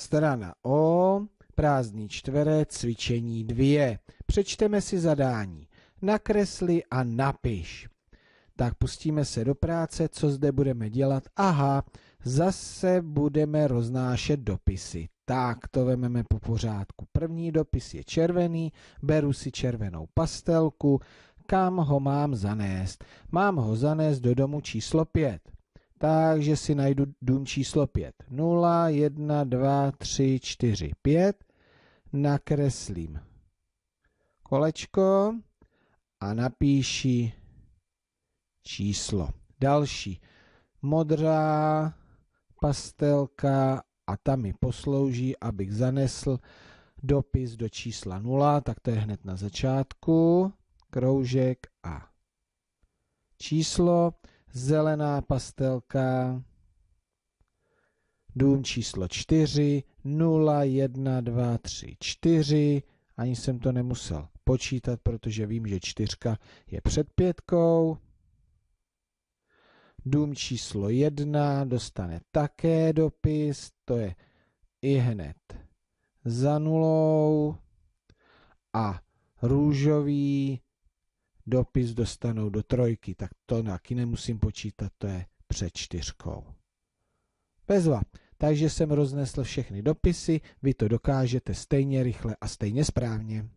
Strana O, prázdný čtverec, cvičení 2. Přečteme si zadání. Nakresli a napiš. Tak pustíme se do práce, co zde budeme dělat. Aha, zase budeme roznášet dopisy. Tak to vememe po pořádku. První dopis je červený, beru si červenou pastelku. Kam ho mám zanést? Mám ho zanést do domu číslo 5 takže si najdu dům číslo 5. 0, 1, 2, 3, 4, 5. Nakreslím kolečko a napíši číslo. Další. Modrá pastelka a ta mi poslouží, abych zanesl dopis do čísla 0, tak to je hned na začátku. Kroužek a číslo zelená pastelka, dům číslo 4, 0, 1, 2, 3, 4, ani jsem to nemusel počítat, protože vím, že čtyřka je před pětkou. Dům číslo 1 dostane také dopis, to je i hned za nulou. A růžový dopis dostanou do trojky, tak to taky nemusím počítat, to je před čtyřkou. Bezva. Takže jsem roznesl všechny dopisy, vy to dokážete stejně rychle a stejně správně.